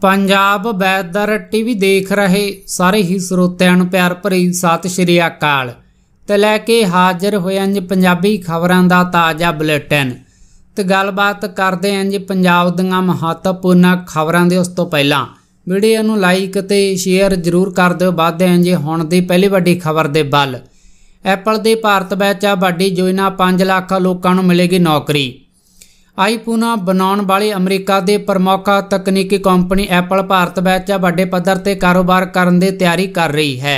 Punjab weather TV ਦੇਖ ਰਹੇ ਸਾਰੇ ਹੀ ਸਰੋਤਿਆਂ ਨੂੰ ਪਿਆਰ ਭਰੀ ਸਤਿ ਸ਼੍ਰੀ ਅਕਾਲ ਤੇ ਲੈ ਕੇ ਹਾਜ਼ਰ ਹੋਇਆ ਜੀ ਪੰਜਾਬੀ ਖਬਰਾਂ ਦਾ ਤਾਜ਼ਾ ਬੁਲੇਟਿਨ ਤੇ ਗੱਲਬਾਤ ਕਰਦੇ ਆਂ ਜੀ ਪੰਜਾਬ ਦੀਆਂ ਮਹੱਤਵਪੂਰਨ ਖਬਰਾਂ ਦੇ ਉਸ ਤੋਂ ਪਹਿਲਾਂ ਵੀਡੀਓ ਨੂੰ ਲਾਈਕ ਤੇ ਸ਼ੇਅਰ ਜ਼ਰੂਰ ਕਰ ਦਿਓ ਵਾਧੇ ਆਂ ਜੀ ਹੁਣ ਦੀ ਪਹਿਲੀ ਵੱਡੀ ਖਬਰ ਦੇ ਬਲ ਐਪਲ ਦੇ ਭਾਰਤ ਵਿੱਚ ਵੱਡੀ ਯੋਜਨਾ 5 ਲੱਖ ਲੋਕਾਂ ਨੂੰ ਮਿਲੇਗੀ ਨੌਕਰੀ ਆਈਫੋਨਾਂ ਬਣਾਉਣ ਵਾਲੀ ਅਮਰੀਕਾ ਦੇ ਪ੍ਰਮੁੱਖ ਤਕਨੀਕੀ ਕੰਪਨੀ ਐਪਲ ਭਾਰਤ ਵਿੱਚ ਵੱਡੇ ਪੱਧਰ ਤੇ ਕਾਰੋਬਾਰ ਕਰਨ ਦੀ ਤਿਆਰੀ ਕਰ ਰਹੀ ਹੈ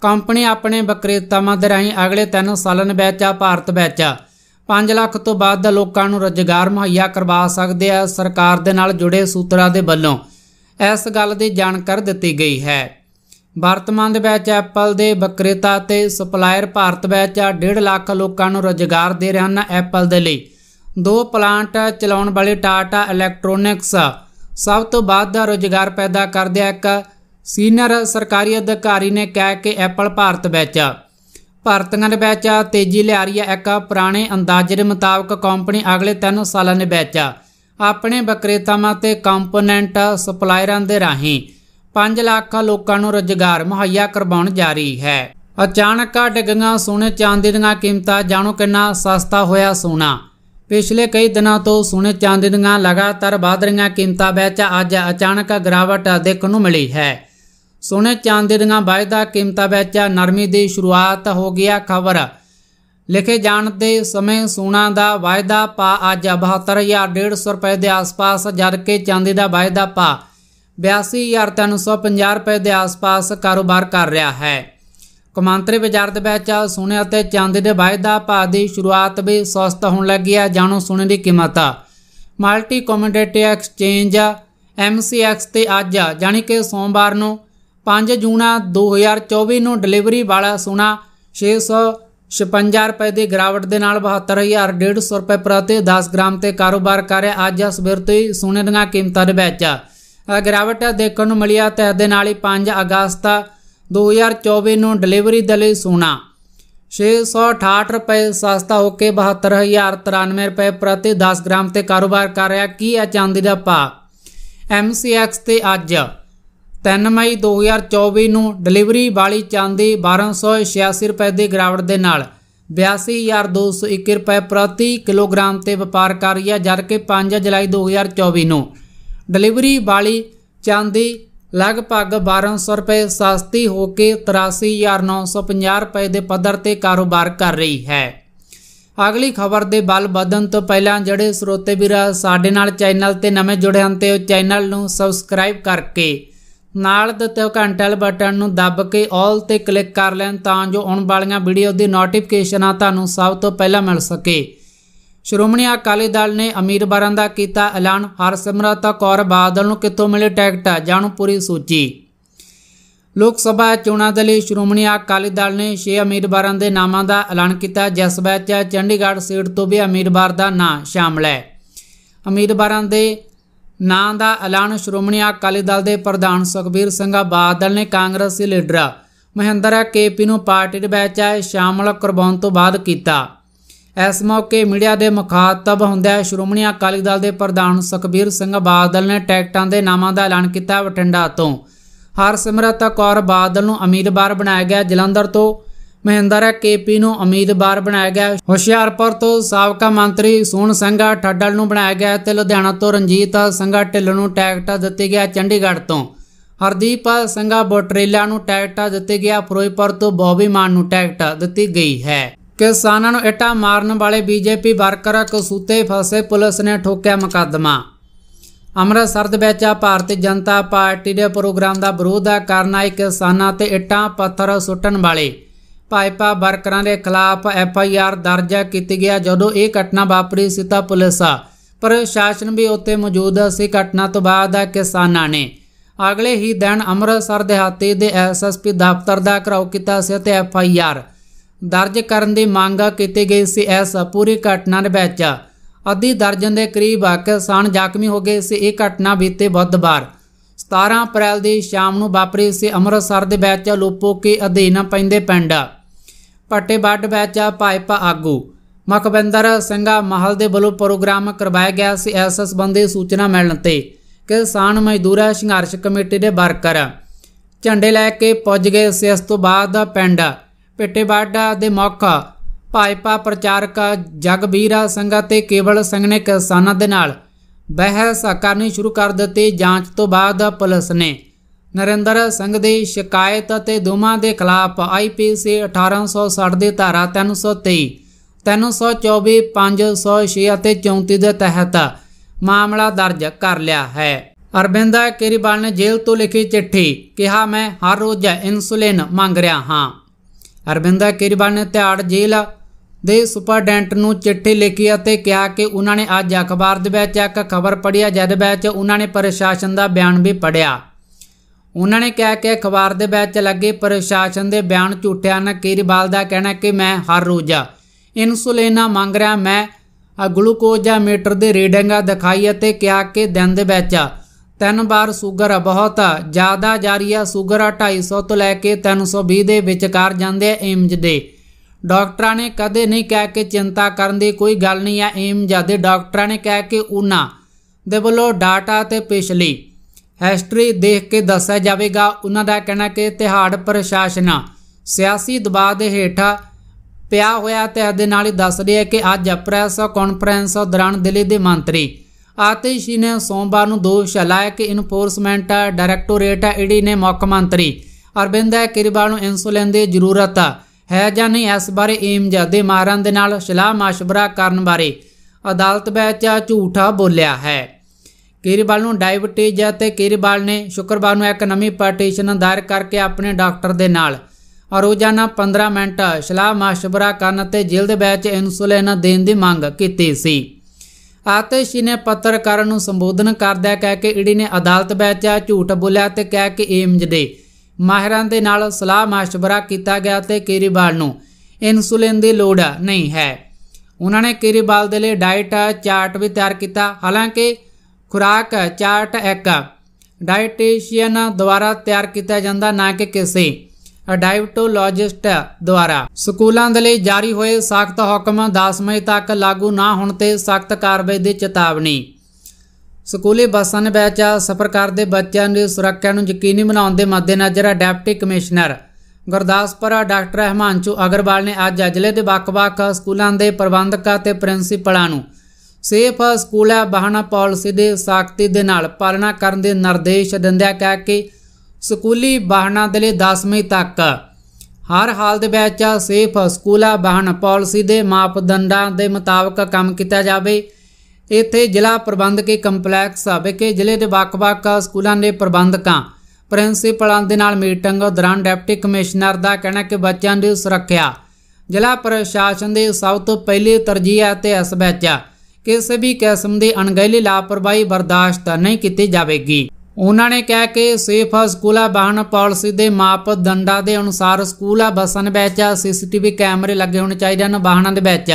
ਕੰਪਨੀ ਆਪਣੇ ਵਿਕਰੇਤਾਵਾਂ ਦੇ ਰਾਹੀਂ ਅਗਲੇ 3 ਸਾਲਾਂ ਵਿੱਚ ਭਾਰਤ ਵਿੱਚ 5 ਲੱਖ ਤੋਂ ਵੱਧ ਲੋਕਾਂ ਨੂੰ ਰੋਜ਼ਗਾਰ ਮੁਹੱਈਆ ਕਰਵਾ ਸਕਦੇ ਆ ਸਰਕਾਰ ਦੇ ਨਾਲ ਜੁੜੇ ਸੂਤਰਾਂ ਦੇ ਵੱਲੋਂ ਇਸ ਗੱਲ ਦੀ ਜਾਣਕਾਰੀ ਦਿੱਤੀ ਗਈ ਹੈ ਵਰਤਮਾਨ ਦੇ ਵਿੱਚ ਐਪਲ ਦੇ ਵਿਕਰੇਤਾ ਤੇ ਸਪਲਾਇਰ ਭਾਰਤ ਵਿੱਚ 1.5 ਲੱਖ ਲੋਕਾਂ ਨੂੰ ਰੋਜ਼ਗਾਰ ਦੇ ਰਹੇ ਹਨ ਐਪਲ ਦੇ ਲਈ ਦੋ ਪਲਾਂਟ ਚਲਾਉਣ ਵਾਲੇ ਟਾਟਾ ਇਲੈਕਟ੍ਰੋਨਿਕਸ ਸਭ ਤੋਂ ਵੱਧ ਦਾ ਰੋਜ਼ਗਾਰ ਪੈਦਾ ਕਰਦਿਆ ਇੱਕ ਸੀਨੀਅਰ ਸਰਕਾਰੀ ਅਧਿਕਾਰੀ ਨੇ ਕਹਿ ਕੇ ਐਪਲ ਭਾਰਤ ਵਿੱਚ ਭਾਰਤੀਆਂ ਦੇ ਵਿੱਚ ਤੇਜ਼ੀ ਲਿਆ ਰਹੀ ਹੈ ਇੱਕ ਪੁਰਾਣੇ ਅੰਦਾਜ਼ੇ ਦੇ ਮੁਤਾਬਕ ਕੰਪਨੀ ਅਗਲੇ 3 ਸਾਲਾਂ ਦੇ ਵਿੱਚ ਆਪਣੇ ਬਕਰੇਤਾਵਾਂ ਤੇ ਕੰਪੋਨੈਂਟ ਸਪਲਾਇਰਾਂ ਦੇ ਰਾਹੀਂ 5 ਲੱਖ ਲੋਕਾਂ ਨੂੰ ਰੋਜ਼ਗਾਰ ਮੁਹੱਈਆ ਕਰਵਾਉਣ ਜਾ ਰਹੀ ਹੈ ਅਚਾਨਕ ਡਿੱਗੀਆਂ ਸੋਨੇ ਚਾਂਦੀ ਦੀਆਂ ਕੀਮਤਾਂ ਜਾਣੋ ਕਿੰਨਾ ਸਸਤਾ ਹੋਇਆ ਸੋਨਾ ਪਿਛਲੇ ਕਈ ਦਿਨਾਂ ਤੋਂ ਸੋਨੇ ਚਾਂਦੀ ਦੀਆਂ ਲਗਾਤਾਰ ਵਧ ਰਹੀਆਂ ਕੀਮਤਾਂ ਵਿੱਚ ਅੱਜ ਅਚਾਨਕ ਗਿਰਾਵਟ ਦੇਖਣ ਨੂੰ ਮਿਲੀ ਹੈ ਸੋਨੇ ਚਾਂਦੀ ਦੀਆਂ ਵਾਅਦਾ ਕੀਮਤਾਂ ਵਿੱਚ ਨਰਮੀ ਦੀ ਸ਼ੁਰੂਆਤ ਹੋ ਗਿਆ ਖਬਰ ਲਿਖੇ ਜਾਣ ਦੇ ਸਮੇਂ ਸੋਨਾ ਦਾ ਵਾਅਦਾ ਪਾ ਅੱਜ 72150 ਰੁਪਏ ਦੇ ਆਸ-ਪਾਸ ਜਦ ਕਿ ਚਾਂਦੀ ਦਾ ਵਾਅਦਾ ਪਾ 82350 ਰੁਪਏ ਦੇ ਆਸ-ਪਾਸ ਕਾਰੋਬਾਰ ਕਰ ਰਿਹਾ ਹੈ ਕਮਾਂਤਰੀ ਬਾਜ਼ਾਰ ਦੇ ਵਿੱਚ ਸੋਨੇ ਅਤੇ ਚਾਂਦੀ ਦੇ ਵਾਅਦਾ ਭਾਅ ਦੀ ਸ਼ੁਰੂਆਤ ਵੀ ਸਸਤ ਹੋਣ ਲੱਗੀ ਹੈ ਜਾਣੋ ਸੋਨੇ ਦੀ ਕੀਮਤ ਮਲਟੀ ਕਮੋਡਿਟੀ ਐਕਸਚੇਂਜ MCX ਤੇ ਅੱਜ ਜਾਨੀ ਕਿ ਸੋਮਵਾਰ ਨੂੰ 5 ਜੂਨ 2024 ਨੂੰ ਡਿਲੀਵਰੀ ਵਾਲਾ ਸੋਨਾ 656 ਰੁਪਏ ਦੀ ਗਰਾਵਟ ਦੇ ਨਾਲ 72150 ਰੁਪਏ ਪ੍ਰਤੀ 10 ਗ੍ਰਾਮ ਤੇ ਕਾਰੋਬਾਰ ਕਰ ਰਿਹਾ ਅੱਜ ਸਵੇਰ ਤੋਂ ਹੀ ਸੋਨੇ ਦੀਆਂ ਕੀਮਤਾਂ ਦੇ ਵਿੱਚ ਗਰਾਵਟ ਦੇਖਣ ਨੂੰ ਮਿਲਿਆ ਤੇ ਦੇ ਨਾਲ ਹੀ 5 ਅਗਸਤ 2024 ਨੂੰ ਡਿਲੀਵਰੀ ਦੇ ਲਈ ਸੋਨਾ 668 ਰੁਪਏ ਸਸਤਾ ਹੋ ਕੇ 72093 ਰੁਪਏ ਪ੍ਰਤੀ 10 ਗ੍ਰਾਮ ਤੇ ਕਾਰੋਬਾਰ ਕਰ ਰਿਹਾ ਕੀ ਹੈ ਚਾਂਦੀ ਦਾ ਭਾਅ MCX ਤੇ ਅੱਜ 3 ਮਈ 2024 ਨੂੰ ਡਿਲੀਵਰੀ ਵਾਲੀ ਚਾਂਦੀ 1286 ਰੁਪਏ ਦੇ ਗਰਾਵਟ ਦੇ ਨਾਲ 82201 ਰੁਪਏ ਪ੍ਰਤੀ ਕਿਲੋਗ੍ਰਾਮ ਤੇ ਵਪਾਰ ਕਰ ਰਹੀ ਹੈ ਕਿ 5 ਜੁਲਾਈ 2024 ਨੂੰ ਡਿਲੀਵਰੀ ਵਾਲੀ ਚਾਂਦੀ ਲਗਭਗ 1200 ਰੁਪਏ ਸਸਤੀ ਹੋ ਕੇ 83950 ਰੁਪਏ ਦੇ ਪੱਧਰ ਤੇ ਕਾਰੋਬਾਰ ਕਰ ਰਹੀ ਹੈ ਅਗਲੀ ਖਬਰ ਦੇ ਬਲ ਵਧਣ ਤੋਂ ਪਹਿਲਾਂ ਜਿਹੜੇ ਸਰੋਤੇ ਵੀਰ ਸਾਡੇ ਨਾਲ ਚੈਨਲ ਤੇ ਨਵੇਂ ਜੁੜੇ ਹਨ ਤੇ ਉਹ ਚੈਨਲ ਨੂੰ ਸਬਸਕ੍ਰਾਈਬ ਕਰਕੇ ਨਾਲ ਦਿੱਤੇ ਘੰਟੇ ਵਾਲੇ ਬਟਨ ਨੂੰ ਦੱਬ ਕੇ 올 ਤੇ ਕਲਿੱਕ ਕਰ ਲੈਣ ਤਾਂ ਜੋ ਆਉਣ ਵਾਲੀਆਂ ਵੀਡੀਓ ਦੀ ਨੋਟੀਫਿਕੇਸ਼ਨਾਂ ਤੁਹਾਨੂੰ ਸਭ ਤੋਂ ਪਹਿਲਾਂ ਮਿਲ ਸਕੇ ਸ਼੍ਰੋਮਣੀ ਅਕਾਲੀ ਦਲ ਨੇ ਅਮੀਰ ਬਾਰਾਂ ਦਾ ਕੀਤਾ ਐਲਾਨ ਹਰਸਿਮਰਤ ਕੌਰ ਬਾਦਲ ਨੂੰ ਕਿੱਥੋਂ ਮਿਲੇ ਟਿਕਟ ਜਾਣੂ ਪੂਰੀ ਸੂਚੀ ਲੋਕ ਸਭਾ ਚੋਣਾਂ ਦੇ ਲਈ ਸ਼੍ਰੋਮਣੀ ਅਕਾਲੀ ਦਲ ਨੇ 6 ਉਮੀਦਵਾਰਾਂ ਦੇ ਨਾਮਾਂ ਦਾ ਐਲਾਨ ਕੀਤਾ ਜਿਸ ਵਿੱਚ ਚੰਡੀਗੜ੍ਹ ਸੀਟ ਤੋਂ ਵੀ ਉਮੀਦਵਾਰ ਦਾ ਨਾਂ ਸ਼ਾਮਲ ਹੈ ਉਮੀਦਵਾਰਾਂ ਦੇ ਨਾਂ ਦਾ ਐਲਾਨ ਸ਼੍ਰੋਮਣੀ ਅਕਾਲੀ ਦਲ ਦੇ ਪ੍ਰਧਾਨ ਸੁਖਬੀਰ ਸਿੰਘ ਬਾਦਲ ਨੇ ਕਾਂਗਰਸੀ ਲੀਡਰ ਮਹਿੰਦਰ ਕੇਪੀ ਨੂੰ ਪਾਰਟੀ ਦੇ ਵਿੱਚ ਸ਼ਾਮਲ ਕਰਵਾਉਣ ਤੋਂ ਬਾਅਦ ਕੀਤਾ ਇਸ ਮੌਕੇ ਮੀਡੀਆ ਦੇ ਮੁਖਾਤਬ ਹੁੰਦਾ ਸ਼੍ਰੋਮਣੀ ਅਕਾਲੀ ਦਲ ਦੇ ਪ੍ਰਧਾਨ ਸੁਖਬੀਰ ਸਿੰਘ ਬਾਦਲ ਨੇ ਟੈਕਟਾਂ ਦੇ ਨਾਮਾਂ ਦਾ ਐਲਾਨ ਕੀਤਾ ਬਟਿੰਡਾ ਤੋਂ ਹਰਸਿਮਰਤ ਕੌਰ ਬਾਦਲ ਨੂੰ ਉਮੀਦਵਾਰ ਬਣਾਇਆ ਗਿਆ ਜਲੰਧਰ ਤੋਂ ਮਹਿੰਦਰ ਕੇਪੀ ਨੂੰ ਉਮੀਦਵਾਰ ਬਣਾਇਆ ਗਿਆ ਹੁਸ਼ਿਆਰਪੁਰ ਤੋਂ ਸਾਬਕਾ ਮੰਤਰੀ ਸੂਨ ਸਿੰਘ ਠੱਡਲ ਨੂੰ ਬਣਾਇਆ ਗਿਆ ਤੇ ਲੁਧਿਆਣਾ ਤੋਂ ਰਣਜੀਤ ਸਿੰਘ ਢਿੱਲ ਨੂੰ ਟਿਕਟ ਦਿੱਤੇ ਗਿਆ ਚੰਡੀਗੜ੍ਹ ਤੋਂ ਹਰਦੀਪ ਸਿੰਘ ਬੋਟਰੇਲਾ ਨੂੰ ਟਿਕਟ ਦਿੱਤੇ ਗਿਆ ਫਿਰੋਜ਼ਪੁਰ ਤੋਂ ਬੋਬੀ ਮਾਨ ਨੂੰ ਟਿਕਟ ਦਿੱਤੀ ਗਈ ਹੈ ਕਿਸਾਨਾਂ ਨੂੰ ਇੱਟਾਂ ਮਾਰਨ ਵਾਲੇ ਬੀਜੇਪੀ ਵਰਕਰ ਕਸੂਤੇ ਫਸੇ ਪੁਲਿਸ ਨੇ ਠੋਕਿਆ ਮੁਕੱਦਮਾ ਅੰਮ੍ਰਿਤਸਰ ਦੇ ਵਿੱਚ ਭਾਰਤੀ ਜਨਤਾ ਪਾਰਟੀ ਦੇ ਪ੍ਰੋਗਰਾਮ ਦਾ ਵਿਰੋਧ ਕਰਨ ਆਏ ਕਿਸਾਨਾਂ ਤੇ ਇੱਟਾਂ ਪੱਥਰ ਸੁੱਟਣ ਵਾਲੇ ਭਾਈਪਾ ਵਰਕਰਾਂ ਦੇ ਖਿਲਾਫ ਐਫ ਆਈ ਆਰ ਦਰਜ ਕੀਤੀ ਗਿਆ ਜਦੋਂ ਇਹ ਘਟਨਾ ਵਾਪਰੀ ਸੀ ਤਾਂ ਪੁਲਿਸ ਪ੍ਰਸ਼ਾਸਨ ਵੀ ਉੱਤੇ ਮੌਜੂਦ ਸੀ ਘਟਨਾ ਤੋਂ ਬਾਅਦ ਕਿਸਾਨਾਂ ਨੇ ਅਗਲੇ ਹੀ ਦਿਨ ਅੰਮ੍ਰਿਤਸਰ ਦਿਹਾਤੀ ਦੇ ਐਸਐਸਪੀ ਦਫ਼ਤਰ ਦਾ ਘਰਾਓ ਕੀਤਾ ਸੀ ਤੇ ਐਫ ਆਈ ਆਰ ਦਰਜ ਕਰਨ ਦੀ ਮੰਗ ਕੀਤੀ ਗਈ ਸੀ ਇਸ ਪੂਰੀ ਘਟਨਾ ਦੇ ਵਿੱਚ ਅੱਧੀ ਦਰਜਨ ਦੇ ਕਰੀਬ ਕਿਸਾਨ ਜ਼ਖਮੀ ਹੋ ਗਏ ਸੀ ਇਹ ਘਟਨਾ ਬੀਤੇ ਬੁੱਧਵਾਰ 17 ਅਪ੍ਰੈਲ ਦੀ ਸ਼ਾਮ ਨੂੰ ਵਾਪਰੀ ਸੀ ਅੰਮ੍ਰਿਤਸਰ ਦੇ ਵਿੱਚ ਲੋਪੋਕੇ ਅਧੀਨ ਪੈਂਦੇ ਪਿੰਡ ਪੱਟੇਬੱਡ ਵਿੱਚ ਭਾਜਪਾ ਆਗੂ ਮਕਬਿੰਦਰ ਸਿੰਘਾ ਮਹਲ ਦੇ ਵੱਲੋਂ ਪ੍ਰੋਗਰਾਮ ਕਰਵਾਇਆ ਗਿਆ ਸੀ ਇਸ ਸੰਬੰਧੀ ਸੂਚਨਾ ਮਿਲਣ ਤੇ ਕਿਸਾਨ ਮਜ਼ਦੂਰਾਂ ਸੰਘਰਸ਼ ਕਮੇਟੀ ਦੇ ਵਰਕਰ ਝੰਡੇ ਲੈ ਕੇ ਪੁੱਜ ਗਏ ਸੀ ਇਸ ਤੋਂ ਬਾਅਦ ਪਿੰਡ ਪਿੱਟੇਵਾਡਾ ਦੇ ਮੌਕਾ ਭਾਜਪਾ ਪ੍ਰਚਾਰਕ ਜਗਬੀਰਾ ਸਿੰਘ ਅਤੇ ਕੇਵਲ ਸਿੰਘ ਨੇ ਕਿਸਾਨਾਂ ਦੇ ਨਾਲ ਬਹਿਸ ਕਰਨੀ ਸ਼ੁਰੂ ਕਰ ਦਿੱਤੀ ਜਾਂਚ ਤੋਂ ਬਾਅਦ ਪੁਲਿਸ ਨੇ ਨਰਿੰਦਰ ਸਿੰਘ ਦੀ ਸ਼ਿਕਾਇਤ ਅਤੇ ਦੋਮਾ ਦੇ ਖਿਲਾਫ ਆਈਪੀਸੀ 1860 ਦੀ ਧਾਰਾ 323 324 506 ਅਤੇ 34 ਦੇ ਤਹਿਤ ਮਾਮਲਾ ਦਰਜ ਕਰ ਲਿਆ ਹੈ ਅਰਬਿੰਦਾ ਕੇਰੀਵਾਲ ਨੇ ਜੇਲ੍ਹ ਤੋਂ ਲਿਖੀ ਚਿੱਠੀ ਕਿਹਾ ਮੈਂ ਹਰ ਰੋਜ਼ ਇਨਸੂਲਿਨ ਮੰਗ ਰਿਹਾ ਹਾਂ ਅਰਵਿੰਦਾ ਕੇਜਵਾਲ ਨੇ ਤਿਆੜ ਜੇਲ੍ਹ ਦੇ ਸੁਪਰਡੈਂਟ ਨੂੰ ਚਿੱਠੀ ਲਿਖੀ ਅਤੇ ਕਿਹਾ ਕਿ ਉਹਨਾਂ ਨੇ ਅੱਜ ਅਖਬਾਰ ਦੇ ਵਿੱਚ ਇੱਕ ਖਬਰ ਪੜ੍ਹੀ ਜਦ ਵਿੱਚ ਉਹਨਾਂ ਨੇ ਪ੍ਰਸ਼ਾਸਨ ਦਾ ਬਿਆਨ ਵੀ ਪੜ੍ਹਿਆ ਉਹਨਾਂ ਨੇ ਕਿਹਾ ਕਿ ਅਖਬਾਰ ਦੇ ਵਿੱਚ ਲੱਗੇ ਪ੍ਰਸ਼ਾਸਨ ਦੇ ਬਿਆਨ ਝੂਠੇ ਹਨ ਕੇਜਵਾਲ ਦਾ ਕਹਿਣਾ ਕਿ ਮੈਂ ਹਰ ਰੋਜ਼ ਇਨਸੂਲਿਨਾ ਮੰਗ ਰਿਹਾ ਮੈਂ ਗਲੂਕੋਜ਼ਾ ਮੀਟਰ ਦੇ ਰੀਡਿੰਗਾਂ ਦਿਖਾਈ ਅਤੇ ਕਿਹਾ ਕਿ ਦਿਨ ਦੇ ਵਿੱਚ ਤਿੰਨ ਬਾਰ ਸ਼ੂਗਰ ਬਹੁਤ ਜ਼ਿਆਦਾ ਜਾਰੀਆ ਸ਼ੂਗਰ 250 ਤੋਂ ਲੈ ਕੇ 320 ਦੇ ਵਿਚਕਾਰ ਜਾਂਦੇ ਆ ਏਮਜ ਦੇ ਡਾਕਟਰਾਂ ਨੇ ਕਦੇ ਨਹੀਂ ਕਹਿ ਕੇ ਚਿੰਤਾ ਕਰਨ ਦੀ ਕੋਈ ਗੱਲ ਨਹੀਂ ਆ ਏਮਜ ਦੇ ਡਾਕਟਰਾਂ ਨੇ ਕਹਿ ਕੇ ਉਹਨਾਂ ਦੇ ਵੱਲੋਂ ਡਾਟਾ ਤੇ ਪਿਛਲੀ ਹਿਸਟਰੀ ਦੇਖ ਕੇ ਦੱਸਿਆ ਜਾਵੇਗਾ ਉਹਨਾਂ ਦਾ ਕਹਿਣਾ ਕਿ ਤਿਹਾੜ ਪ੍ਰਸ਼ਾਸਨ ਸਿਆਸੀ ਦਬਾਅ ਦੇ ਹੇਠ ਪਿਆ ਹੋਇਆ ਤੇ ਇਹਦੇ ਨਾਲ ਹੀ ਦੱਸ ਰਿਹਾ ਕਿ ਅੱਜ ਪ੍ਰੈਸ ਕਾਨਫਰੰਸ ਦੌਰਾਨ ਦਿੱਲੀ ਦੇ ਮੰਤਰੀ ਆਤਿਸ਼ੀ ਨੇ ਸੋਮਵਾਰ ਨੂੰ ਦੋਸ਼ ਲਾਇਆ ਕਿ ਇਨਫੋਰਸਮੈਂਟ ਡਾਇਰੈਕਟੋਰੇਟ ਈਡੀ ਨੇ ਮੁੱਖ ਮੰਤਰੀ ਅਰਵਿੰਦ ਕੇਜਰੀਵਾਲ ਨੂੰ ਇਨਸੂਲਿਨ ਦੀ ਜ਼ਰੂਰਤ ਹੈ ਜਾਂ ਨਹੀਂ ਇਸ ਬਾਰੇ ਏਮਜ਼ ਦੇ ਮਾਰਨ ਦੇ ਨਾਲ ਸਲਾਹ مشਵਰਾ ਕਰਨ ਬਾਰੇ ਅਦਾਲਤ ਵਿੱਚ ਝੂਠਾ ਬੋਲਿਆ ਹੈ ਕੇਜਰੀਵਾਲ ਨੂੰ ਡਾਇਬਟੀਜ਼ ਅਤੇ ਕੇਜਰੀਵਾਲ ਨੇ ਸ਼ੁੱਕਰਵਾਰ ਨੂੰ ਇੱਕ ਨਵੀਂ ਪਟੀਸ਼ਨ ਦਾਇਰ ਕਰਕੇ ਆਪਣੇ ਡਾਕਟਰ ਦੇ ਨਾਲ ਰੋਜ਼ਾਨਾ 15 ਮਿੰਟ ਸਲਾਹ مشਵਰਾ ਕਰਨ ਤੇ ਜਿਲਦ ਵਿੱਚ ਇਨਸੂਲਿਨ ਦੇਣ ਦੀ ਮੰਗ ਕੀਤੀ ਸੀ ਆਤਿਸ਼ੀ ਨੇ ਪੱਤਰਕਾਰਾਂ ਨੂੰ ਸੰਬੋਧਨ ਕਰਦਿਆਂ ਕਹਿ ਕੇ ਈਡੀ ਨੇ ਅਦਾਲਤ ਵਿੱਚ ਝੂਠ ਬੋਲਿਆ ਤੇ ਕਹਿ ਕੇ ਏਮਜ ਦੇ ਮਾਹਿਰਾਂ ਦੇ ਨਾਲ ਸਲਾਹ ਮਸ਼ਵਰਾ ਕੀਤਾ ਗਿਆ ਤੇ ਕੇਰੀਬਾਲ ਨੂੰ ਇਨਸੂਲਿਨ ਦੀ ਲੋੜ ਨਹੀਂ ਹੈ ਉਹਨਾਂ ਨੇ ਕੇਰੀਬਾਲ ਦੇ ਲਈ ਡਾਈਟ ਚਾਰਟ ਵੀ ਤਿਆਰ ਕੀਤਾ ਹਾਲਾਂਕਿ ਖੁਰਾਕ ਚਾਰਟ ਇੱਕ ਡਾਈਟੀਸ਼ੀਅਨ ਦੁਆਰਾ ਤਿਆਰ ਕੀਤਾ ਜਾਂਦਾ ਨਾ ਕਿ ਕਿਸੇ ਡਾਇਬਟੋਲੋਜਿਸਟ ਦੁਆਰਾ ਸਕੂਲਾਂ ਦੇ ਲਈ ਜਾਰੀ ਹੋਏ ਸਖਤ ਹੁਕਮ 10 ਮਈ ਤੱਕ ਲਾਗੂ ਨਾ ਹੋਣ ਤੇ ਸਖਤ ਕਾਰਵਾਈ ਦੀ ਚੇਤਾਵਨੀ ਸਕੂਲੀ ਬੱਸਾਂ ਵਿੱਚ ਸਫ਼ਰ ਕਰਦੇ ਬੱਚਿਆਂ ਦੀ ਸੁਰੱਖਿਆ ਨੂੰ ਯਕੀਨੀ ਬਣਾਉਣ ਦੇ ਮੱਦੇਨਜ਼ਰ ਡੈਪਟੀ ਕਮਿਸ਼ਨਰ ਗੁਰਦਾਸਪੁਰ ਡਾਕਟਰ ਰਹਿਮਾਨਚੂ ਅਗਰਵਾਲ ਨੇ ਅੱਜ ਜ਼ਿਲ੍ਹੇ ਦੇ ਵੱਖ-ਵੱਖ ਸਕੂਲਾਂ ਦੇ ਪ੍ਰਬੰਧਕਾਂ ਤੇ ਪ੍ਰਿੰਸੀਪਲਾਂ ਨੂੰ ਸੇਫ ਸਕੂਲਾ ਬਹਾਨਾ ਪਾਲਿਸੀ ਦੇ ਸਾਖਤੀ ਦੇ ਨਾਲ ਪਾਲਣਾ ਕਰਨ ਦੇ ਨਿਰਦੇਸ਼ ਦਿੰਦਿਆਂ ਕਿਹਾ ਕਿ ਸਕੂਲੀ ਵਾਹਨਾਂ ਦੇ ਲਈ ਮਈ ਤੱਕ ਹਰ ਹਾਲ ਦੇ ਵਿੱਚ ਸੇਫ ਸਕੂਲਾ ਵਾਹਨ ਪਾਲਿਸੀ ਦੇ ਮਾਪਦੰਡਾਂ ਦੇ ਮੁਤਾਬਕ ਕੰਮ ਕੀਤਾ ਜਾਵੇ ਇੱਥੇ ਜ਼ਿਲ੍ਹਾ ਪ੍ਰਬੰਧਕੀ ਕੰਪਲੈਕਸ ਵਿਖੇ ਜ਼ਿਲ੍ਹੇ ਦੇ ਵੱਖ-ਵੱਖ ਸਕੂਲਾਂ ਦੇ ਪ੍ਰਬੰਧਕਾਂ ਪ੍ਰਿੰਸੀਪਲਾਂ ਦੇ ਨਾਲ ਮੀਟਿੰਗ ਦੌਰਾਨ ਡਿਪਟੀ ਕਮਿਸ਼ਨਰ ਦਾ ਕਹਿਣਾ ਕਿ ਬੱਚਿਆਂ ਦੀ ਸੁਰੱਖਿਆ ਜ਼ਿਲ੍ਹਾ ਪ੍ਰਸ਼ਾਸਨ ਦੀ ਸਭ ਤੋਂ ਪਹਿਲੀ ਤਰਜੀਹ ਹੈ ਤੇ ਇਸ ਵਿੱਚ ਕਿਸੇ ਵੀ ਕਿਸਮ ਦੀ ਅਣਗਹਿਲੀ ਲਾਪਰਵਾਹੀ ਬਰਦਾਸ਼ਤ ਨਹੀਂ ਕੀਤੀ ਜਾਵੇਗੀ ਉਹਨਾਂ ਨੇ ਕਿਹਾ ਕਿ ਸੇਫ ਸਕੂਲਾ ਵਾਹਨ ਪਾਲਿਸੀ ਦੇ ਮਾਪਦੰਡਾਂ ਦੇ ਅਨੁਸਾਰ ਸਕੂਲਾ ਬਸਨ ਵਿੱਚ ਸੀਸੀਟੀਵੀ ਕੈਮਰੇ ਲੱਗੇ ਹੋਣੇ ਚਾਹੀਦੇ ਹਨ ਵਾਹਨਾਂ ਦੇ ਵਿੱਚ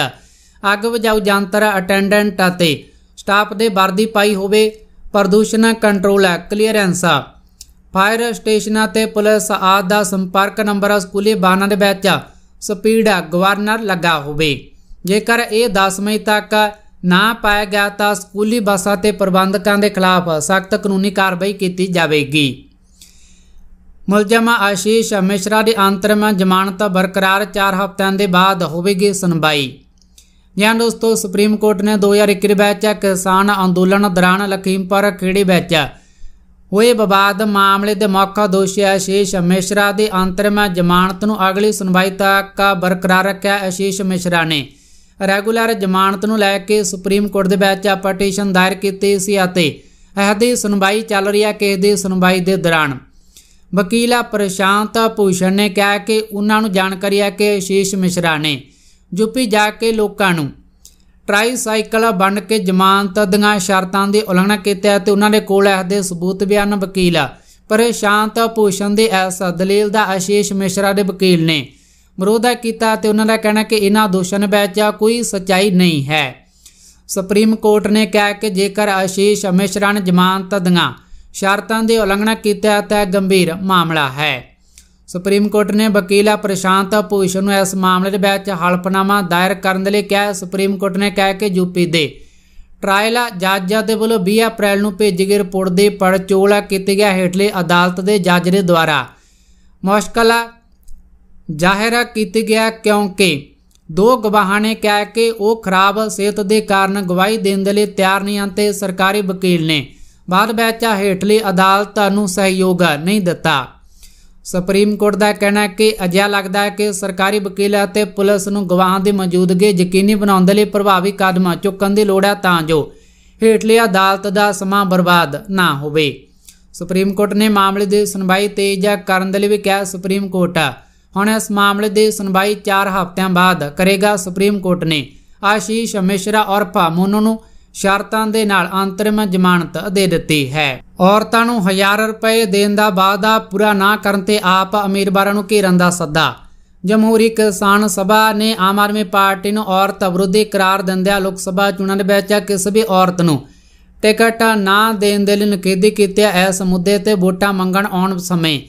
ਅੱਗ ਵਜਾਉ ਜੰਤਰ ਅਟੈਂਡੈਂਟ ਅਤੇ ਸਟਾਫ ਦੇ ਵਰਦੀ ਪਾਈ ਹੋਵੇ ਪ੍ਰਦੂਸ਼ਣ ਕੰਟਰੋਲ ਕਲੀਅਰੈਂਸ ਫਾਇਰ ਸਟੇਸ਼ਨਾਂ ਤੇ ਪੁਲਿਸ ਆਦ ਦਾ ਸੰਪਰਕ ਨੰਬਰ ਸਕੂਲੀ ਵਾਹਨਾਂ ਦੇ ਵਿੱਚ ਸਪੀਡ ਗਵਰਨਰ ਲੱਗਾ ਹੋਵੇ ਜੇਕਰ ਇਹ 10 ਮਈ ਤੱਕ ਨਾ ਪਾਇਆ ਗਿਆ ਤਾਂ ਸਕੂਲੀ ਬੱਸਾਂ ਤੇ ਪ੍ਰਬੰਧਕਾਂ ਦੇ ਖਿਲਾਫ ਸਖਤ ਕਾਨੂੰਨੀ ਕਾਰਵਾਈ ਕੀਤੀ ਜਾਵੇਗੀ ਮੁਲਜ਼ਮ ਆਸ਼ੀਸ਼ ਮਿਸ਼ਰਾ ਦੀ ਅੰਤਰਮ ਜ਼ਮਾਨਤ ਬਰਕਰਾਰ 4 ਹਫ਼ਤਿਆਂ ਦੇ ਬਾਅਦ ਹੋਵੇਗੀ ਸੁਣਵਾਈ ਜਾਂ ਦੋਸਤੋ ਸੁਪਰੀਮ ਕੋਰਟ ਨੇ 2021 ਵਿੱਚ ਕਿਸਾਨ ਅੰਦੋਲਨ ਦੌਰਾਨ ਲਖੀਮਪੁਰ ਖੇੜੀ ਵਿੱਚ ਹੋਏ ਵਿਵਾਦ ਮਾਮਲੇ ਦੇ ਮੁੱਖ ਦੋਸ਼ੀ ਆਸ਼ੀਸ਼ ਮਿਸ਼ਰਾ ਦੀ ਅੰਤਰਮ ਜ਼ਮਾਨਤ ਨੂੰ ਅਗਲੀ ਸੁਣਵਾਈ ਤੱਕ ਬਰਕਰਾਰ ਰੱਖਿਆ ਆਸ਼ੀਸ਼ ਮਿਸ਼ਰਾ ਨੇ ਰੈਗੂਲਰ ਜ਼ਮਾਨਤ ਨੂੰ ਲੈ ਕੇ ਸੁਪਰੀਮ ਕੋਰਟ ਦੇ ਵਿੱਚ ਪਟੀਸ਼ਨ ਦਾਇਰ ਕੀਤੀ ਸੀ ਅਤੇ ਇਹ ਦੀ ਸੁਣਵਾਈ ਚੱਲ ਰਹੀ ਹੈ ਕੇਸ ਦੀ ਸੁਣਵਾਈ ਦੇ ਦੌਰਾਨ ਵਕੀਲ ਪ੍ਰਸ਼ਾਂਤ ਭੂਸ਼ਣ ਨੇ ਕਿਹਾ ਕਿ ਉਹਨਾਂ ਨੂੰ ਜਾਣਕਾਰੀ ਹੈ ਕਿ ਸ਼ੀਸ਼ ਮਿਸ਼ਰਾ ਨੇ ਯੂਪੀ ਜਾ ਕੇ ਲੋਕਾਂ ਨੂੰ ਟਰਾਈ ਸਾਈਕਲ ਬਣ ਕੇ ਜ਼ਮਾਨਤ ਦੀਆਂ ਸ਼ਰਤਾਂ ਦੀ ਉਲੰਘਣਾ ਕੀਤੀ ਹੈ ਤੇ ਉਹਨਾਂ ਦੇ ਕੋਲ ਇਸ ਦੇ ਸਬੂਤ ਵੀ ਹਨ ਵਕੀਲ ਪ੍ਰਸ਼ਾਂਤ ਭੂਸ਼ਣ ਦੇ ਇਸ ਦਲੀਲ ਦਾ ਆਸ਼ੀਸ਼ ਮਿਸ਼ਰਾ ਦੇ ਵਕੀਲ ਨੇ ਵਿਰੋਧਾ ਕੀਤਾ ਤੇ ਉਹਨਾਂ ਦਾ ਕਹਿਣਾ ਕਿ ਇਹਨਾਂ ਦੋਸ਼ਾਂ ਵਿੱਚ ਕੋਈ ਸਚਾਈ ਨਹੀਂ ਹੈ ਸੁਪਰੀਮ ਕੋਰਟ ਨੇ ਕਿਹਾ ਕਿ ਜੇਕਰ ਆਸ਼ੀਸ਼ ਅਮੇਸ਼ਰਨ ਜ਼ਮਾਨਤ ਦੀਆਂ ਸ਼ਰਤਾਂ ਦੀ ਉਲੰਘਣਾ ਕੀਤਾ ਤਾਂ ਗੰਭੀਰ ਮਾਮਲਾ ਹੈ ਸੁਪਰੀਮ ਕੋਰਟ ਨੇ ਵਕੀਲਾ ਪ੍ਰਸ਼ਾਂਤ ਭੂਸ਼ਣ ਨੂੰ ਇਸ ਮਾਮਲੇ ਦੇ ਵਿੱਚ ਹਲਫਨਾਮਾ ਦਾਇਰ ਕਰਨ ਦੇ ਲਈ ਕਿਹਾ ਸੁਪਰੀਮ ਕੋਰਟ ਨੇ ਕਿਹਾ ਕਿ ਯੂਪੀ ਦੇ ਟ੍ਰਾਇਲ ਜੱਜ ਦੇ ਵੱਲੋਂ 20 ਅਪ੍ਰੈਲ ਨੂੰ ਭੇਜੀ ਗਈ ਰਿਪੋਰਟ ਦੇ ਪੜਚੋਲਾ ਕੀਤੀ ਗਿਆ ਹੇਠਲੇ ਅਦਾਲਤ ਦੇ ਜੱਜ ਦੇ ਦੁਆਰਾ ਮੁਸ਼ਕਲਾ ਜ਼ਾਹਿਰ ਕੀਤੀ ਗਿਆ ਕਿਉਂਕਿ ਦੋ ਗਵਾਹਾਂ ਨੇ ਕਿਹਾ ਕਿ ਉਹ ਖਰਾਬ ਸਿਹਤ ਦੇ ਕਾਰਨ ਗਵਾਹੀ ਦੇਣ ਦੇ ਲਈ ਤਿਆਰ ਨਹੀਂ ਹਨ ਤੇ ਸਰਕਾਰੀ ਵਕੀਲ ਨੇ ਬਾਅਦ ਵਿੱਚ ਹੇਠਲੀ ਅਦਾਲਤ ਨੂੰ ਸਹਿਯੋਗ ਨਹੀਂ ਦਿੱਤਾ ਸੁਪਰੀਮ ਕੋਰਟ ਦਾ ਕਹਿਣਾ ਹੈ ਕਿ ਅਜਿਹਾ ਲੱਗਦਾ ਹੈ ਕਿ ਸਰਕਾਰੀ ਵਕੀਲ ਅਤੇ ਪੁਲਿਸ ਨੂੰ ਗਵਾਹਾਂ ਦੀ ਮੌਜੂਦਗੀ ਯਕੀਨੀ ਬਣਾਉਣ ਦੇ ਲਈ ਪ੍ਰਭਾਵੀ ਕਦਮ ਚੁੱਕਣ ਦੀ ਲੋੜ ਹੈ ਤਾਂ ਜੋ ਹੇਠਲੀ ਅਦਾਲਤ ਦਾ ਸਮਾਂ ਬਰਬਾਦ ਨਾ ਹੋਵੇ ਸੁਪਰੀਮ ਕੋਰਟ ਨੇ ਮਾਮਲੇ ਦੀ ਸੁਣਵਾਈ ਤੇਜ਼ ਕਰਨ ਦੇ ਲਈ ਵੀ ਕਿਹਾ ਸੁਪਰੀਮ ਕੋਰਟ ਆ ਹੁਣ ਇਸ ਮਾਮਲੇ ਦੀ ਸੁਣਵਾਈ 4 ਹਫ਼ਤਿਆਂ ਬਾਅਦ ਕਰੇਗਾ ਸੁਪਰੀਮ ਕੋਰਟ ਨੇ ਆਸ਼ੀਸ਼ ਮਿਸ਼ਰਾ ਔਰ ਭਾਮੋਨੂ ਨੂੰ ਸ਼ਰਤਾਂ ਦੇ ਨਾਲ ਅੰਤਰਿਮ ਜ਼ਮਾਨਤ ਦੇ ਦਿੱਤੀ ਹੈ ਔਰਤਾਂ ਨੂੰ ਹਜ਼ਾਰ ਰੁਪਏ ਦੇਣ ਦਾ ਵਾਅਦਾ ਪੂਰਾ ਨਾ ਕਰਨ ਤੇ ਆਪ ਅਮੀਰਵਾਰਾਂ ਨੂੰ ਘੇਰਨ ਦਾ ਸੱਦਾ ਜਮਹੂਰੀ ਕਿਸਾਨ ਸਭਾ ਨੇ ਆਮ ਆਦਮੀ ਪਾਰਟੀ ਨੂੰ ਔਰਤ ਵਿਰੋਧੀ ਕਰਾਰ ਦਿੰਦਿਆਂ ਲੋਕ ਸਭਾ ਚੋਣਾਂ ਦੇ ਵਿੱਚ ਕਿਸੇ ਵੀ ਔਰਤ ਨੂੰ ਟਿਕਟ ਨਾ ਦੇਣ ਦੇ ਲਈ ਕੀਤੀ ਕੀਤਾ ਇਸ ਮੁੱਦੇ ਤੇ ਵੋਟਾਂ ਮੰਗਣ ਆਉਣ ਸਮੇਂ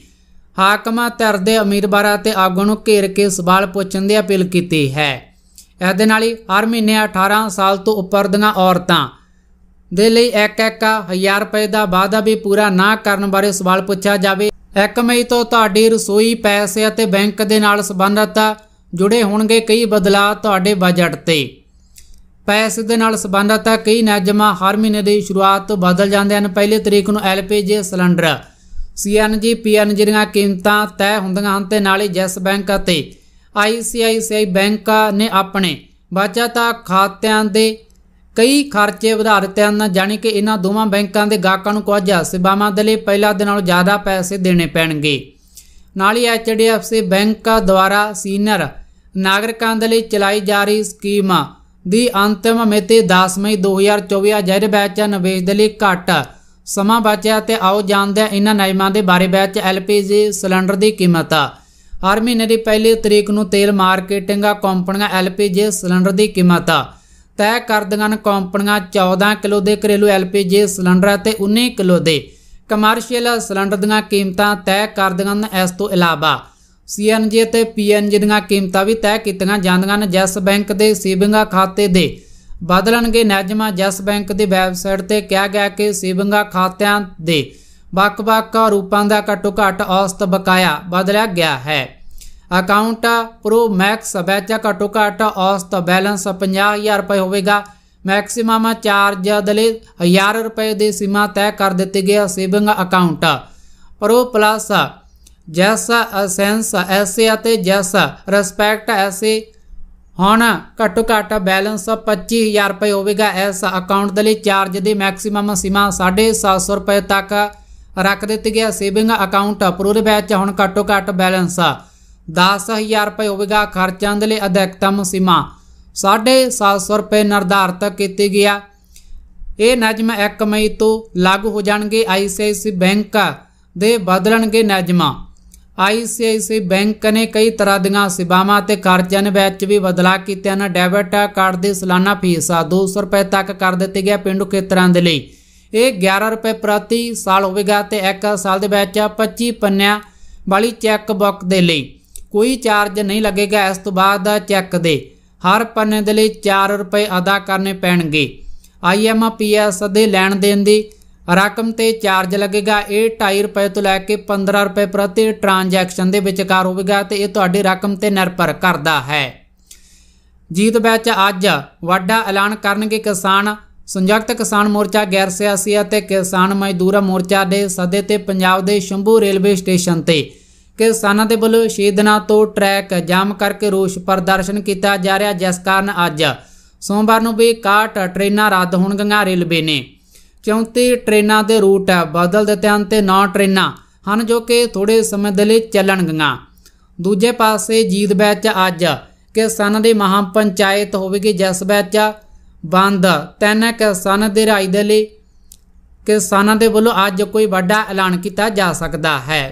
ਹਾਕਮਾਂ ਧਿਰ ਦੇ ਉਮੀਦਵਾਰਾਂ ਤੇ ਆਗੂਆਂ ਨੂੰ ਘੇਰ ਕੇ ਸਵਾਲ ਪੁੱਛਣ ਦੀ ਅਪੀਲ ਕੀਤੀ ਹੈ ਇਸ ਦੇ ਨਾਲ ਹੀ ਹਰ ਮਹੀਨੇ 18 ਸਾਲ ਤੋਂ ਉੱਪਰ ਦੀਆਂ ਔਰਤਾਂ ਦੇ ਲਈ ਇੱਕ ਇੱਕ 1000 ਰੁਪਏ ਦਾ ਵਾਅਦਾ ਵੀ ਪੂਰਾ ਨਾ ਕਰਨ ਬਾਰੇ ਸਵਾਲ ਪੁੱਛਿਆ ਜਾਵੇ 1 ਮਈ ਤੋਂ ਤੁਹਾਡੀ ਰਸੋਈ ਪੈਸੇ ਅਤੇ ਬੈਂਕ ਦੇ ਨਾਲ ਸੰਬੰਧਤ ਜੁੜੇ ਹੋਣਗੇ ਕਈ ਬਦਲਾਅ ਤੁਹਾਡੇ ਬਜਟ ਤੇ ਪੈਸੇ ਦੇ ਨਾਲ ਸੰਬੰਧਤ ਕਈ ਨਿਯਮਾਂ ਹਰ ਮਹੀਨੇ ਦੀ ਸ਼ੁਰੂਆਤ ਤੋਂ ਬਦਲ ਜਾਂਦੇ ਹਨ ਪਹਿਲੇ ਤਰੀਕ ਨੂੰ ਐਲਪੀਜੀ ਸਿਲੰਡਰ ਸੀਐਨਜੀ ਪੀਐਨਜੀ ਦੀਆਂ ਕੀਮਤਾਂ ਤੈਅ ਹੁੰਦੀਆਂ ਹਨ ਤੇ ਨਾਲ ਹੀ ਜੈਸ ਬੈਂਕ ਅਤੇ ਆਈਸੀਆਈਸੀਆਈ ਬੈਂਕ ਨੇ ਆਪਣੇ ਬਚਤ ਖਾਤਿਆਂ ਦੇ ਕਈ ਖਰਚੇ ਵਧਾ ਦਿੱਤੇ ਹਨ ਜਾਨੀ ਕਿ ਇਹਨਾਂ ਦੋਵਾਂ ਬੈਂਕਾਂ ਦੇ ਗਾਹਕਾਂ ਨੂੰ ਕੁਝ ਸੇਵਾਵਾਂ ਦੇ ਲਈ ਪਹਿਲਾਂ ਦੇ ਨਾਲੋਂ ਜ਼ਿਆਦਾ ਪੈਸੇ ਦੇਣੇ ਪੈਣਗੇ ਨਾਲ ਹੀ ਐਚਡੀਐਫਸੀ ਬੈਂਕ ਦੁਆਰਾ ਸੀਨੀਅਰ ਨਾਗਰਿਕਾਂ ਦੇ ਲਈ ਚਲਾਈ ਜਾ ਰਹੀ ਸਕੀਮ ਦੀ ਅੰਤਿਮ ਮਿਤੀ 10 ਮਈ 2024 ਜਿਹੜੇ ਵਿੱਚ ਨਿਵੇਸ਼ ਦੇ ਲਈ ਘਟਾ ਸਮਾਂ ਬਚਿਆ ਤੇ ਆਓ ਜਾਣਦੇ ਹਾਂ ਇਹਨਾਂ ਨਿਯਮਾਂ ਦੇ ਬਾਰੇ ਵਿੱਚ ਐਲਪੀਜੀ ਸਿਲੰਡਰ ਦੀ ਕੀਮਤ ਹਰ ਮਹੀਨੇ ਦੀ ਪਹਿਲੀ ਤਰੀਕ ਨੂੰ ਤੇਲ ਮਾਰਕੀਟਿੰਗਾਂ ਕੰਪਨੀਆਂ ਐਲਪੀਜੀ ਸਿਲੰਡਰ ਦੀ ਕੀਮਤ ਤੈਅ ਕਰਦੀਆਂ ਨੇ ਕੰਪਨੀਆਂ 14 ਕਿਲੋ ਦੇ ਘਰੇਲੂ ਐਲਪੀਜੀ ਸਿਲੰਡਰ ਅਤੇ 19 ਕਿਲੋ ਦੇ ਕਮਰਸ਼ੀਅਲ ਸਿਲੰਡਰ ਦੀਆਂ ਕੀਮਤਾਂ ਤੈਅ ਕਰਦੀਆਂ ਨੇ ਇਸ ਤੋਂ ਇਲਾਵਾ ਸੀਐਨਜੀ ਤੇ ਪੀਐਨਜੀ ਦੀਆਂ ਕੀਮਤਾਂ ਵੀ ਤੈਅ ਕੀਤੀਆਂ ਜਾਂਦੀਆਂ ਹਨ ਜੈਸ ਬੈਂਕ ਦੇ ਸੇਵਿੰਗ ਖਾਤੇ ਦੇ ਬਦਲਣਗੇ ਨਜਮਾ ਜਸ ਬੈਂਕ ਦੀ ਵੈਬਸਾਈਟ ਤੇ ਕਿਹਾ ਗਿਆ ਕਿ ਸੇਵਿੰਗਾਂ ਖਾਤਿਆਂ ਦੇ ਵੱਖ-ਵੱਖ ਰੂਪਾਂ ਦਾ ਘੱਟੋ-ਘੱਟ ਔਸਤ ਬਕਾਇਆ ਬਦਲਿਆ ਗਿਆ ਹੈ ਅਕਾਊਂਟ ਪ੍ਰੋ ਮੈਕਸ ਬੈਚ ਘੱਟੋ-ਘੱਟ ਔਸਤ ਬੈਲੈਂਸ 50000 ਰੁਪਏ ਹੋਵੇਗਾ ਮੈਕਸਿਮਮ ਚਾਰਜ ਦੇ 1000 ਰੁਪਏ ਦੀ ਸੀਮਾ ਤੈਅ ਕਰ ਦਿੱਤੀ ਗਈ ਸੇਵਿੰਗ ਅਕਾਊਂਟ ਪ੍ਰੋ ਪਲੱਸ ਜੈਸਾ ਅਸੈਂਸ ਐਸਏ ਅਤੇ ਜੈਸਾ ਰਿਸਪੈਕਟ ਐਸੇ ਹੁਣ ਘੱਟੋ ਘੱਟ ਬੈਲੈਂਸ 25000 ਰੁਪਏ ਹੋਵੇਗਾ ਇਸ ਅਕਾਊਂਟ ਦੇ ਲਈ ਚਾਰਜ ਦੀ ਮੈਕਸਿਮਮ ਸੀਮਾ 750 ਰੁਪਏ ਤੱਕ ਰੱਖ ਦਿੱਤੀ ਗਿਆ ਸੇਵਿੰਗ ਅਕਾਊਂਟ ਅਪਰੂਵ ਵਿੱਚ ਹੁਣ ਘੱਟੋ ਘੱਟ ਬੈਲੈਂਸ 10000 ਰੁਪਏ ਹੋਵੇਗਾ ਖਰਚਾਂ ਦੇ ਲਈ ਅਧਿਕਤਮ ਸੀਮਾ 750 ਰੁਪਏ ਨਿਰਧਾਰਤ ਕੀਤੀ ਗਿਆ ਇਹ ਨਿਯਮ 1 ਮਈ ਤੋਂ ਲਾਗੂ ਹੋ ਜਾਣਗੇ ਆਈਸੀਆਈਸੀ ਬੈਂਕ ਦੇ ਬਦਲਣਗੇ ਨਿਯਮਾਂ ਆਈਸੀਆਈਸੀ ਬੈਂਕ ਨੇ ਕਈ ਤਰ੍ਹਾਂ ਦੀਆਂ ਸੇਵਾਵਾਂ ਅਤੇ ਕਾਰਜਾਂ ਵਿੱਚ ਵੀ ਬਦਲਾ ਕੀਤੇ ਹਨ ਡੈਬਿਟ ਕਾਰਡ ਦੀ ਸਾਲਾਨਾ ਫੀਸ ਆ 200 ਰੁਪਏ ਤੱਕ ਕਰ ਦਿੱਤੀ ਗਿਆ ਪਿੰਡੂ ਖੇਤਰਾਂ ਦੇ ਲਈ ਇਹ 11 ਰੁਪਏ ਪ੍ਰਤੀ ਸਾਲ ਹੋਵੇਗਾ ਤੇ ਇੱਕ ਸਾਲ ਦੇ ਵਿੱਚ 25 ਪੰਨਿਆਂ ਵਾਲੀ ਚੈੱਕ ਬੁੱਕ ਦੇ ਲਈ ਕੋਈ ਚਾਰਜ ਨਹੀਂ ਲੱਗੇਗਾ ਇਸ ਤੋਂ ਬਾਅਦ ਚੈੱਕ ਦੇ ਹਰ ਪੰਨੇ ਦੇ ਲਈ 4 ਰੁਪਏ ਅਦਾ ਕਰਨੇ ਪੈਣਗੇ ਆਈਐਮਪੀਐਸ ਦੇ ਲੈਣ ਦੇਣ ਦੀ ਰਕਮ ਤੇ ਚਾਰਜ ਲੱਗੇਗਾ ਇਹ 2.5 ਰੁਪਏ ਤੋਂ ਲੈ ਕੇ 15 ਰੁਪਏ ਪ੍ਰਤੀ ਟ੍ਰਾਂਜੈਕਸ਼ਨ ਦੇ ਵਿਚਕਾਰ ਹੋਵੇਗਾ ਤੇ ਇਹ ਤੁਹਾਡੀ ਰਕਮ ਤੇ ਨਿਰਭਰ ਕਰਦਾ ਹੈ ਜੀਤ ਵਿੱਚ ਅੱਜ ਵੱਡਾ ਐਲਾਨ ਕਰਨਗੇ ਕਿਸਾਨ ਸੰਯੁਕਤ ਕਿਸਾਨ ਮੋਰਚਾ ਗੈਰ ਸਿਆਸੀ ਅਤੇ ਕਿਸਾਨ ਮਜ਼ਦੂਰ ਮੋਰਚਾ ਦੇ ਸਦੇ ਤੇ ਪੰਜਾਬ ਦੇ ਸ਼ੰਭੂ ਰੇਲਵੇ ਸਟੇਸ਼ਨ ਤੇ ਕਿਸਾਨਾਂ ਦੇ ਵੱਲੋਂ 6 ਦਿਨਾਂ ਤੋਂ ਟਰੈਕ ਜਾਮ ਕਰਕੇ ਰੋਸ ਪ੍ਰਦਰਸ਼ਨ ਕੀਤਾ ਜਾ ਰਿਹਾ ਜਿਸ ਕਾਰਨ ਅੱਜ ਸੋਮਵਾਰ ਨੂੰ ਵੀ 61 ਟ੍ਰੇਨਾਂ ਰੱਦ ਹੋਣਗੀਆਂ ਰੇਲਵੇ ਨੇ ਕਿਉਂਕਿ ਟ੍ਰੇਨਾਂ ਦੇ ਰੂਟ ਬਦਲ ਦਿੱਤੇ ਹਨ ਤੇ ਨਾ ਟ੍ਰੇਨਾਂ ਹਨ ਜੋ ਕਿ ਥੋੜੇ ਸਮੇਂ ਦੇ ਲਈ ਚੱਲਣਗੀਆਂ ਦੂਜੇ ਪਾਸੇ ਜੀਤ ਬੈਚ ਅੱਜ ਕਿਸਾਨਾਂ ਦੀ ਮਹਾ ਪੰਚਾਇਤ ਹੋਵੇਗੀ ਜਿਸ ਵਿੱਚ ਬੰਦ ਤਿੰਨ ਕਿਸਾਨਾਂ ਦੇ ਰਾਜ ਦੇ ਲਈ ਕਿਸਾਨਾਂ ਦੇ ਵੱਲੋਂ ਅੱਜ ਕੋਈ ਵੱਡਾ ਐਲਾਨ ਕੀਤਾ ਜਾ ਸਕਦਾ ਹੈ